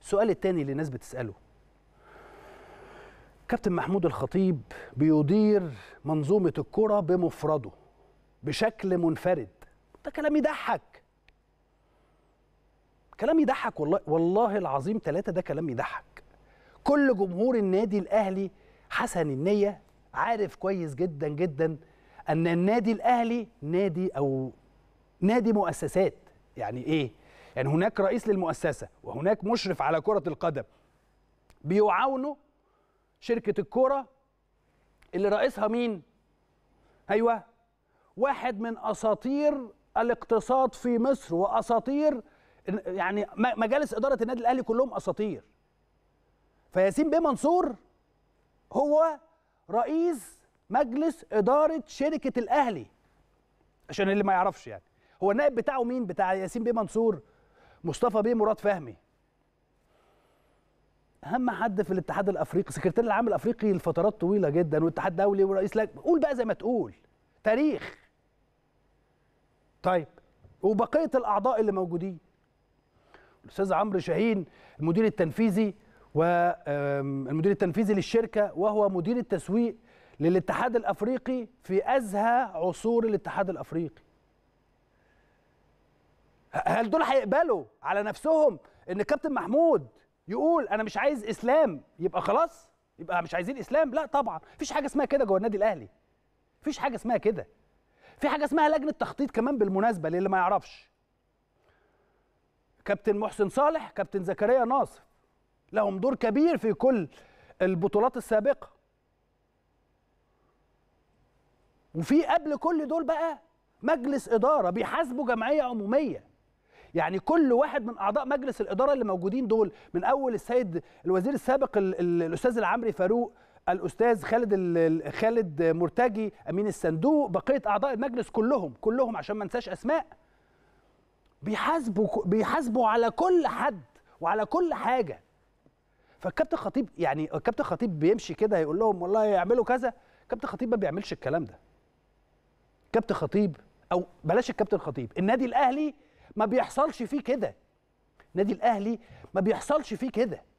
السؤال الثاني اللي الناس بتساله كابتن محمود الخطيب بيدير منظومه الكره بمفرده بشكل منفرد ده كلام يضحك كلام يضحك والله والله العظيم ثلاثة ده كلام يضحك كل جمهور النادي الاهلي حسن النيه عارف كويس جدا جدا ان النادي الاهلي نادي او نادي مؤسسات يعني ايه يعني هناك رئيس للمؤسسه وهناك مشرف على كره القدم بيعاونوا شركه الكوره اللي رئيسها مين ايوه واحد من اساطير الاقتصاد في مصر واساطير يعني مجالس اداره النادي الاهلي كلهم اساطير فياسين بيه منصور هو رئيس مجلس اداره شركه الاهلي عشان اللي ما يعرفش يعني هو النائب بتاعه مين بتاع ياسين بيه منصور مصطفى بيه مراد فهمي اهم حد في الاتحاد الافريقي سكرتير العام الافريقي لفترات طويله جدا واتحاد دولي ورئيس لجنه قول بقى زي ما تقول تاريخ طيب وبقيه الاعضاء اللي موجودين الاستاذ عمرو شاهين المدير التنفيذي والمدير التنفيذي للشركه وهو مدير التسويق للاتحاد الافريقي في ازهى عصور الاتحاد الافريقي هل دول هيقبلوا على نفسهم ان كابتن محمود يقول انا مش عايز اسلام يبقى خلاص يبقى مش عايزين اسلام لا طبعا مفيش حاجه اسمها كده جوه النادي الاهلي مفيش حاجه اسمها كده في حاجه اسمها لجنه تخطيط كمان بالمناسبه للي ما يعرفش كابتن محسن صالح كابتن زكريا ناصر لهم دور كبير في كل البطولات السابقه وفي قبل كل دول بقى مجلس اداره بيحاسبوا جمعيه عموميه يعني كل واحد من اعضاء مجلس الاداره اللي موجودين دول من اول السيد الوزير السابق الاستاذ العمري فاروق الاستاذ خالد خالد مرتجي امين الصندوق بقيه اعضاء المجلس كلهم كلهم عشان ما انساش اسماء بيحاسبوا بيحاسبوا على كل حد وعلى كل حاجه فالكابتن خطيب يعني الكابتن خطيب بيمشي كده يقول لهم والله يعملوا كذا كابتن خطيب ما بيعملش الكلام ده كابتن خطيب او بلاش الكابتن خطيب النادي الاهلي ما بيحصلش فيه كده النادي الاهلي ما بيحصلش فيه كده